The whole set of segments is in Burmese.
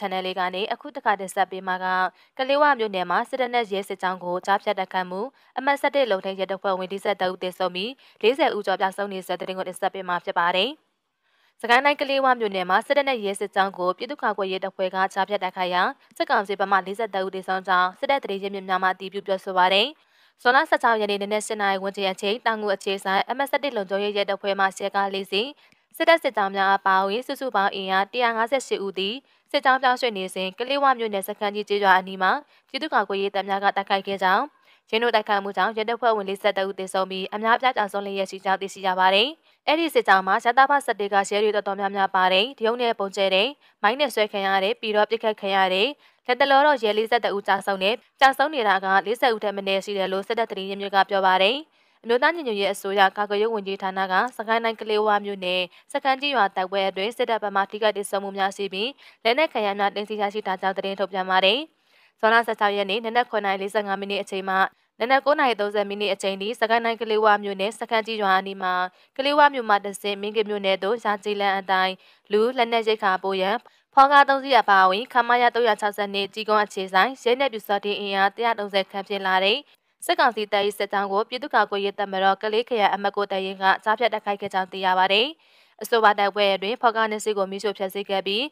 channel လေးကနေအခုတခါတင်ဆက်ပေးမှာကကလေးဝမြို့နယ်မှာစစ်တပ်နဲ့ရဲစစ်ကြောင်းကိုကြားဖြတ်တိုက်ခတ်မှုအမှတ်၁၁လုံထိန်ရဲတပ်ဖွဲ့ဝင်43ဦးသေဆုံးပြီး40ဦးကျော်ပြောင်းဆုံးနေတဲ့တဲ့တင်ကိုတင်ဆက်ပေးမှာဖြစ်ပါတယ်။စကိုင်းတိုင်းကလေးဝမြို့နယ်မှာစစ်တပ်နဲ့ရဲစစ်ကြောင်းကိုပြည်သူ့ကာကွယ်ရေးတပ်ဖွဲ့ကချပြတ်တိုက်ခိုက်ရာစစ်ကောင်စီဘက်မှ43ဦးသေဆုံးကြောင်းစစ်တပ်တရေချင်းများမှတီးပြပြောဆိုပါတယ်။ဇွန်လ16ရက်နေ့နေ့နဲ့7နာရီဝန်းကျင်အချိန်တောင်ငူအခြေဆိုင် MS1 လုံခြုံရေးရဲတပ်ဖွဲ့မှရှယ်ကား၄စီးစစ်တပ်စစ်ကြောင်းများအပါအဝင်စုစုပေါင်းအင်အား158ဦးသည်စစ်ကြောင်းပြောင်းရွှေ့နေစဉ်ကလေးဝမြို့နယ်စခန်းကြီးကျေးရွာအနီးမှာပြည်သူ့ကာကွယ်ရေးတပ်များကတိုက်ခိုက်ခဲ့ကြောင်းရင်းတို့တိုက်ခိုက်မှုကြောင့်ရဲတပ်ဖွဲ့ဝင်42ဦးသေဆုံးပြီးအများပြားကြောင်ဆုံးလျက်ရှိကြောင်းသိရှိရပါတယ်။အဲ့ဒီစစ်ကြောင်းမှာရတဘဆက်တေကရဲတွေတော်တော်များများပါတယ်။တရုတ်နယ်ပုံကျဲတယ်၊မိုင်းနဲ့ဆွဲခံရတယ်၊ပြီးတော့ပြစ်ခတ်ခံရတယ်။လက်တလောတော့ရဲ42ဦးကြာဆုံးတယ်။ကြာဆုံးနေတာက40ဦးထက်မနည်းရှိတယ်လို့စစ်တပ်သတင်းရင်းမြစ်ကပြောပါတယ်။အမျိုးသားညီညွတ်ရေးအစိုးရကာကွယ်ရေးဝန်ကြီးဌာနကစကိုင်းတိုင်းကလေးဝါမြို့နယ်စကန်ကြီးရွာတိုက်ပွဲအတွင်းစစ်တပ်ဘက်မှထိခိုက်ဒေဆုံးမှုများရှိပြီးလက်နက်ခံရများတင်စီရရှိတာကြောင့်သတင်းထုတ်ပြန်ပါတယ်။ဇွန်လ16ရက်နေ့နနက်9:45မိနစ်အချိန်မှာနနက်9:30မိနစ်အချိန်ဒီစကိုင်းတိုင်းကလေးဝါမြို့နယ်စကန်ကြီးရွာအနီးမှာကလေးဝါမြို့မှာတဆင်မင်းကမြို့နယ်သို့ရာကြည်လန်အတိုင်းလူလက်နက်ရိတ်ခါပို့ရန်ဖောကား၃စီးအပါအဝင်ခမာရ360နှစ်ကြီးကုန်းအခြေဆိုင်ရဲနဲ့ပြူစော်တင်အင်အား130ခန့်ဖြင့်လာတဲ့စစ်ကောင်စီတပ်၏စစ်ကြောင်းကိုပြည်သူ့ကာကွယ်ရေးတပ်မတော်ကလေးခရိုင်အမတ်ကိုတရင်ကကြားဖြတ်တိုက်ခိုက်ခဲ့ကြောင်းသိရပါတယ်။အဆိုပါတိုက်ပွဲတွင်ဖော်ကားနေစီကိုမိရှို့ဖျက်ဆီးခဲ့ပြီး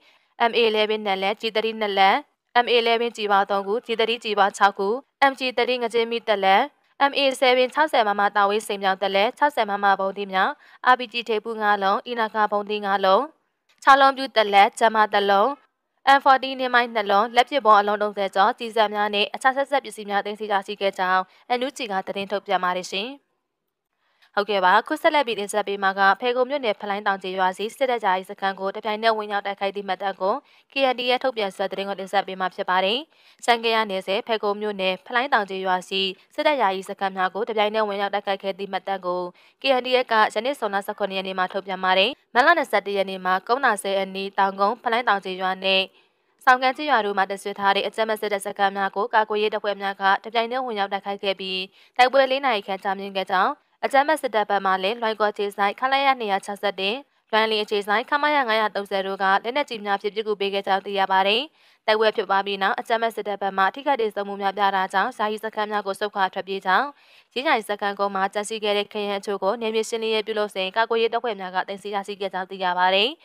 MA11 နဲ့လက် G30 နဲ့လက် MA11 ကြီးပါ3ခု G30 ကြီးပါ6ခု MG30 ငကြင်းမီတက်လက် MA7 60မမတာဝေးစိန်ပြောင်းတက်လက်60မမဘုံသီးမြောင် RPG ထေပူ9လုံးအီနာကာဘုံသီး9လုံး6လုံးပြူတက်လက်ဂျမတက်လုံး M40 နှင်းမိုင်းနှလုံးလက်ပစ်ပေါ်အလုံး30ကျော်ကြီးစံများနဲ့အခြားဆက်ဆက်ပစ္စည်းများတင်စီရရှိခဲ့ကြောင်းအန်နူချီကသတင်းထုတ်ပြန်ပါတယ်ရှင်။ဟုတ်ကဲ့ပါခုဆက်လက်ပြီးတင်ဆက်ပေးမှာကဖေကုံမြို့နယ်ဖလိုင်းတောင်ကျေးရွာစီစစ်တပ်ကြားရေးစခန်းကိုတပြိုင်နက်ဝင်ရောက်တိုက်ခိုက်သည့်မှတ်တမ်းကို KND ရဲ့ထုတ်ပြန်ဆက်သတင်းကိုတင်ဆက်ပေးမှာဖြစ်ပါတယ်။စံကရနယ်စေဖေကုံမြို့နယ်ဖလိုင်းတောင်ကျေးရွာစီစစ်တပ်ကြားရေးစခန်းများကိုတပြိုင်နက်ဝင်ရောက်တိုက်ခိုက်ခဲ့သည့်မှတ်တမ်းကို KND ရဲ့ကယနေ့09ရက်နေ့မှာထုတ်ပြန်ပါတယ်။မလ21ရက်နေ့မှာကုန်းနာ10အနီးတောင်ကုန်းဖလိုင်းတောင်ကျေးရွာနဲ့ဆောင်ကန်ချီရွာတို့မှာတဆွေထားတဲ့အကြမ်းမဆက်တဲ့စကားများကိုကာကွယ်ရေးတပ်ဖွဲ့များကတပြိုင်တည်းဝင်ရောက်တိုက်ခိုက်ခဲ့ပြီးတိုက်ပွဲ၄နာရီခန့်ကြာမြင့်ခဲ့ကြောင်းအကြမ်းမဆက်တပ်ပတ်မှလည်းလွိုင်ကော်ခြေဆိုင်ခလာရ260တင်လွိုင်လင်းအခြေဆိုင်ခမရ930တို့ကလက်နက်ကြီးများဖြင့်ပြစ်ကူပေးခဲ့ကြောင်းသိရပါတယ်။တိုက်ပွဲဖြစ်ပွားပြီးနောက်အကြမ်းမဲ့စစ်တပ်ဘက်မှထိခိုက်ဒေဆုံးမှုများပြတာကြောင့်ယာယီစခန်းများကိုစုခွာထွက်ပြေးကြောင်းရင်းနိုင်စခန်းကုန်းမှာတန်စီခဲ့တဲ့ခရင်အချို့ကိုနေမြေရှင်းလင်းရေးပြုလုပ်စဉ်ကာကွယ်ရေးတပ်ဖွဲ့များကတင်စီရရှိခဲ့ကြောင်းသိရပါတယ်။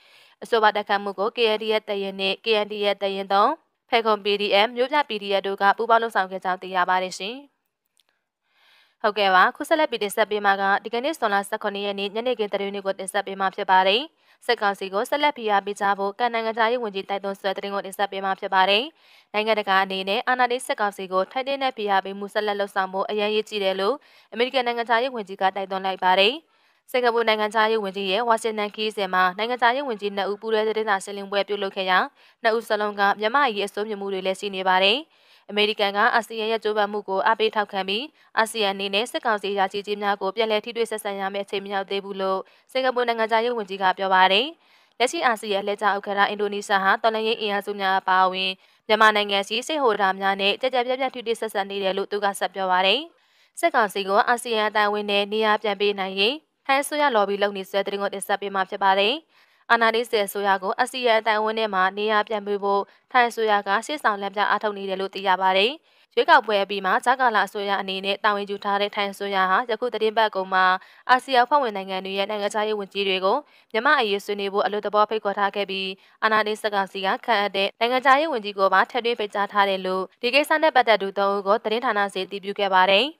အဆိုပါတက်ခတ်မှုကို KNDF တရင်နဲ့ KNDF တရင်သုံးဖဲခုံ PDF မြို့ပြ PDF တို့ကပူးပေါင်းလှုပ်ဆောင်ခဲ့ကြောင်းသိရပါတယ်ရှင်။ဟုတ်ကဲ့ပါခုဆက်လက်ပြီးတင်ဆက်ပေးမှာကဒီကနေ့စွန်လ18ရက်နေ့ညနေခင်းသတင်းတွေကိုတင်ဆက်ပေးမှာဖြစ်ပါတယ်။စစ်ကောင်စီကိုဆက်လက်ဖိအားပေးကြဖို့ကနိုင်ငံခြားရေးဝန်ကြီးတိုက်တွန်းဆွဲတဲ့တင်ကိုတင်ဆက်ပေးမှာဖြစ်ပါတယ်။နိုင်ငံတကာအနေနဲ့အာဏာသိမ်းစစ်ကောင်စီကိုထိုက်တဲ့ဖိအားပေးမှုဆက်လက်လှုပ်ဆောင်ဖို့အရန်ရည်ကြည်တယ်လို့အမေရိကန်နိုင်ငံခြားရေးဝန်ကြီးကတိုက်တွန်းလိုက်ပါတယ်။စင်ကာပူနိုင်ငံသားရေးဝန်ကြီးရဲ့ဝါရှင်တန်ခီးစဉ်မှာနိုင်ငံသားရေးဝန်ကြီးနှစ်ဦးပူးတွဲသတင်းစာရှင်းလင်းပွဲပြုလုပ်ခဲ့ရာနှစ်ဦးစလုံးကမြန်မာရေးအစိုးရမှုတွေလည်းရှိနေပါတယ်။အမေရိကန်ကအာဆီယံရဲ့ကြိုးပမ်းမှုကိုအားပေးထောက်ခံပြီးအာဆီယံအနေနဲ့စစ်ကောင်စီရာချီကြီးများကိုပြန်လည်ထိတွေ့ဆက်ဆံရမယ့်အချိန်မရောက်သေးဘူးလို့စင်ကာပူနိုင်ငံသားရေးဝန်ကြီးကပြောပါတယ်။လက်ရှိအာဆီယံလက်ကြားဥက္ကဋ္ဌအင်ဒိုနီးရှားဟာတော်လှန်ရေးအင်အားစုများအပါအဝင်မြန်မာနိုင်ငံစီစစ်ဟိုတာများနဲ့ကြကြပြပြထိတွေ့ဆက်ဆံနေတယ်လို့သူကဆက်ပြောပါတယ်။စစ်ကောင်စီကအာဆီယံအတိုင်းအဝန်နဲ့နေရာပြန်ပေးနိုင်ရေးဟန်ဆိုရလော်ဘီလုပ်နေဆွဲသတင်းကိုတင်ဆက်ပေးမှာဖြစ်ပါတယ်။အာနာဒိစေအစိုးရကိုအစီရန်တိုင်ဝင်းထဲမှာနေရာပြန်ပေးဖို့ထိုင်းအစိုးရကရှေ့ဆောင်လမ်းပြအားထုတ်နေတယ်လို့သိရပါတယ်။ရွေးကောက်ပွဲအပြီးမှာဂျာကာလာအစိုးရအနေနဲ့တာဝန်ယူထားတဲ့ထိုင်းအစိုးရဟာယခုသတင်းပတ်ကုန်မှာအာဆီယံဖွဲ့ဝင်နိုင်ငံတွေရဲ့နိုင်ငံခြားရေးဝန်ကြီးတွေကိုမြမအရေးဆွေးနွေးဖို့အလို့သဘောဖိတ်ခေါ်ထားခဲ့ပြီးအာနာဒိစကစီကခန့်အပ်တဲ့နိုင်ငံခြားရေးဝန်ကြီးကိုပါထပ်တွင်းဖိတ်ကြားထားတယ်လို့ဒီကိစ္စနဲ့ပတ်သက်သူ၃ဦးကိုသတင်းဌာနစေတီးပြခဲ့ပါတယ်။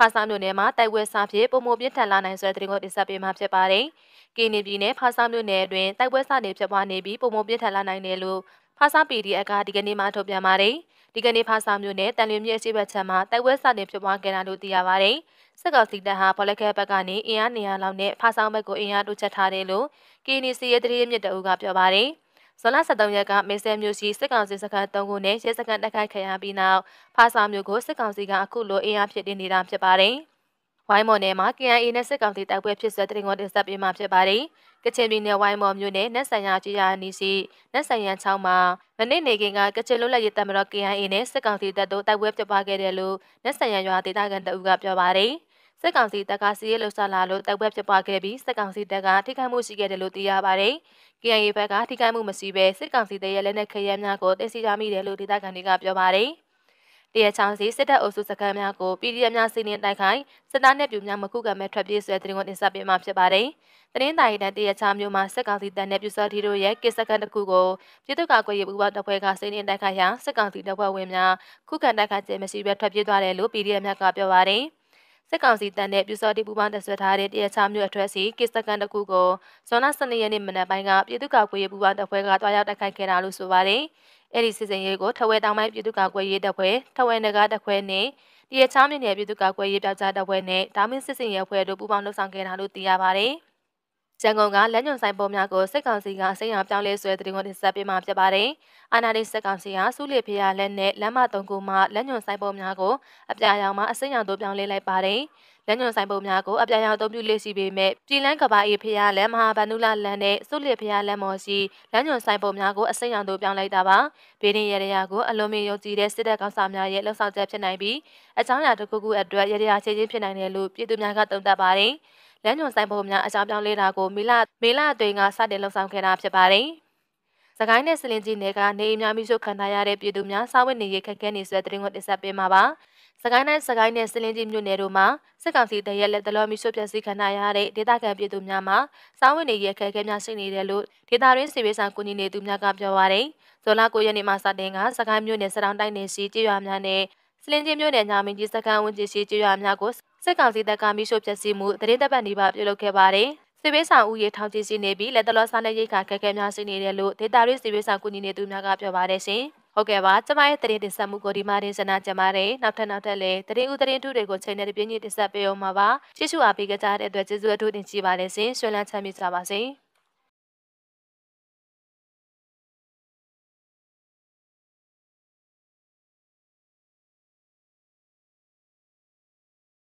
ဖားဆာမြို့နယ်မှာတိုက်ပွဲစားဖြင့်ပုံမပြင်းထန်လာနိုင်စွဲသတင်းကိုတင်ဆက်ပေးမှာဖြစ်ပါတယ်။ကင်းနီပြည်နယ်ဖားဆာမြို့နယ်အတွင်းတိုက်ပွဲစတင်ဖြစ်ပွားနေပြီးပုံမပြင်းထန်လာနိုင်တယ်လို့ဖားဆာ PDF ကဒီကနေ့မှထုတ်ပြန်ပါတယ်။ဒီကနေ့ဖားဆာမြို့နယ်တန်လျင်မြစ်ရှိဘက်ခြမ်းမှာတိုက်ပွဲစတင်ဖြစ်ပွားခဲ့တယ်လို့သိရပါတယ်။စစ်ကောင်စီတပ်ဟာဗလက်ခဲဘက်ကနေအင်အားနေရာလောက်နဲ့ဖားဆောင်ဘက်ကိုအင်အားတိုးချထားတယ်လို့ကင်းနီစီရဲ့တရေမြစ်တအူးကပြောပါတယ်။ဇွန်လ23ရက်ကမေဆဲမျိုးရှိစစ်ကောင်စီစခန်း3ခုနဲ့ရဲစခန်းတိုက်ခိုက်ခံရပြီးနောက်ဖားစာမျိုးကိုစစ်ကောင်စီကအခုလိုအင်အားဖြစ်တင်နေတာဖြစ်ပါတယ်။ဝိုင်းမော်နယ်မှာ KIA နဲ့စစ်ကောင်စီတိုက်ပွဲဖြစ်ဆွဲတရင်ကိုတင်ဆက်ပေးမှာဖြစ်ပါတယ်။ကချင်ပြည်နယ်ဝိုင်းမော်မြို့နယ်နက်ဆန်ရကြေးရအနီးရှိနက်ဆန်ရချောင်းမှာမနေ့နေကင်းကကချင်လွတ်လပ်ရေးတပ်မတော် KIA နဲ့စစ်ကောင်စီတပ်တို့တိုက်ပွဲဖြစ်ပွားခဲ့တယ်လို့နက်ဆန်ရရွာဒေသခံတအုပ်ကပြောပါတယ်။စစ်ကောင်စီတပ်ကစီးရဲလှုပ်ရှားလာလို့တိုက်ပွဲဖြစ်ပွားခဲ့ပြီးစစ်ကောင်စီတပ်ကထိခိုက်မှုရှိခဲ့တယ်လို့သိရပါတယ်။ KIA ဘက်ကထိခိုက်မှုမရှိဘဲစစ်ကောင်စီတပ်ရဲ့လက်နက်ခဲယမ်းများကိုတင်စီရမိတယ်လို့ဒေသခံတွေကပြောပါတယ်။တရချောင်းစီစစ်တပ်အုပ်စုစခန်းများကို PDF များစီးနင်းတိုက်ခိုက်စစ်သားနဲ့ပြူများမခုခံမဲ့ထွက်ပြေးဆွဲတင်ကုန်တင်ဆက်ပေးမှဖြစ်ပါတယ်။တရင်တိုင်တန်တရချောင်းမြို့မှာစစ်ကောင်စီတပ်နဲ့ပြူစောတီတို့ရဲ့ကစ်စခန်းတစ်ခုကိုပြည်သူ့ကာကွယ်ရေးပူးပေါင်းတပ်ဖွဲ့ကစီးနင်းတိုက်ခိုက်ရာစစ်ကောင်စီတပ်ဖွဲ့ဝင်များခုခံတိုက်ခိုက်ခြင်းမရှိဘဲထွက်ပြေးသွားတယ်လို့ PDF များကပြောပါတယ်။စစ်ကောင်စီတန်တဲ့ပြူစော်တီပူပေါင်းတက်ဆွဲထားတဲ့တရချမျိုးအထွက်စီကစ်စကန်တစ်ခုကိုဇွန်လ12ရက်နေ့မနက်ပိုင်းကပြည်သူ့ကာကွယ်ရေးပူပေါင်းတပ်ဖွဲ့ကတွားရောက်တိုက်ခိုက်ခဲ့တာလို့ဆိုပါတယ်။အဲဒီစစ်စင်ရေးကိုထဝဲတောင်ပိုင်းပြည်သူ့ကာကွယ်ရေးတပ်ဖွဲ့ထဝဲနဂါတပ်ဖွဲ့နဲ့တရချမျိုးနယ်ပြည်သူ့ကာကွယ်ရေးပြောက်ကြားတပ်ဖွဲ့နဲ့ဒါမင်းစစ်စင်ရေးအဖွဲ့တို့ပူးပေါင်းလှုပ်ဆောင်ခဲ့တာလို့သိရပါတယ်။ရန်ကုန်ကလက်ညွန်ဆိုင်ပေါ်များကိုစစ်ကောင်စီကအစိမ်းရောင်ပြောင်းလဲဆွဲသတင်းကိုတင်ဆက်ပေးမှာဖြစ်ပါတယ်။အာဏာသိမ်းစစ်ကောင်စီကစုလစ်ဖျားလက်နဲ့လမ်းမသုံးခုမှလက်ညွန်ဆိုင်ပေါ်များကိုအပြာရောင်မှအစိမ်းရောင်သို့ပြောင်းလဲလိုက်ပါတယ်။လက်ညွန်ဆိုင်ပုံများကိုအပြာရောင်အသုံးပြုလေ့ရှိပေမဲ့ပြည်လန်းကဘာအေဖျားလက်မဟာဗန္နုလလန်နဲ့စုလစ်ဖျားလက်မော်ရှိလက်ညွန်ဆိုင်ပုံများကိုအစိမ်းရောင်သို့ပြောင်းလိုက်တာပါ။ဘေးရင်ရရကိုအလုံးမင်းယုံကြည်တဲ့စစ်တပ်ကောင်စားများရဲ့လှုပ်ဆောင်ချက်ဖြစ်နိုင်ပြီးအကြောင်းအရာတစ်ခုခုအတွက်ရရချင်းချင်းဖြစ်နိုင်တယ်လို့ပြည်သူများကသုံးသပ်ပါတယ်။လမ်းညွန်ဆိုင်ပုံများအကြောင်းပြောင်းလဲတာကိုမေလမေလအတွင်းကစတင်လှုပ်ဆောင်ခဲ့တာဖြစ်ပါတယ်။သခိုင်းနဲ့စလင်ကြီးနယ်ကနေအိမ်များမိရှုခံထားရတဲ့ပြည်သူများစာဝတ်နေရေးခက်ခဲနေဆိုတဲ့သတင်းကိုတင်ဆက်ပေးမှာပါ။စကိုင်းတိုင်းစကိုင်းနဲ့စလင်းကြီးမြို့နယ်တို့မှာစစ်ကောင်စီတရက်လက်တလောမျိုးပြည့်စည်ခံရတဲ့ဒေသခံပြည်သူများမှာစာဝန်နေရခက်ခဲများရှိနေတယ်လို့ဒေသရင်းစီပေးဆောင်ကူညီနေသူများကပြောပါရတယ်။ဇော်လာ9ရက်နေ့မှာစတင်ကစကိုင်းမြို့နယ်စတောင်းတိုင်းနယ်ရှိကြေးရွာများနဲ့လင်းချင်းမြို့နယ်ညာမင်းကြီးစခန်းဝန်ကျင်ရှိကျွော်များကိုစစ်ကောင်စီတပ်ကမိရှုဖျက်ဆီးမှုတရင်တပ်ပတ်နေပါပြုလုပ်ခဲ့ပါတယ်။စစ်ပေးဆောင်ဦးရေထောင်ချီရှိနေပြီးလက်တလောစားနဲ့ရိတ်ခါခက်ခဲများရှိနေတယ်လို့ဒေတာရေးစစ်ပေးဆောင်ကူညီနေသူများကပြောပါတယ်ရှင်။ဟုတ်ကဲ့ပါကျမရဲ့တရင်တင်ဆက်မှုကိုဒီမှာတင်ဆက်နာကြပါတယ်။နောက်ထပ်နောက်ထပ်လည်းတရင်ဦးတရင်ထုတွေကိုချိန်နဲ့တပြင်းကြီးတင်ဆက်ပေးအောင်ပါ။ကျေးဇူးအားပေးကြတဲ့အတွက်ကျေးဇူးအထူးတင်ရှိပါတယ်ရှင်။ဆွေးလန်းချမ်းမြေ့ကြပါစေ။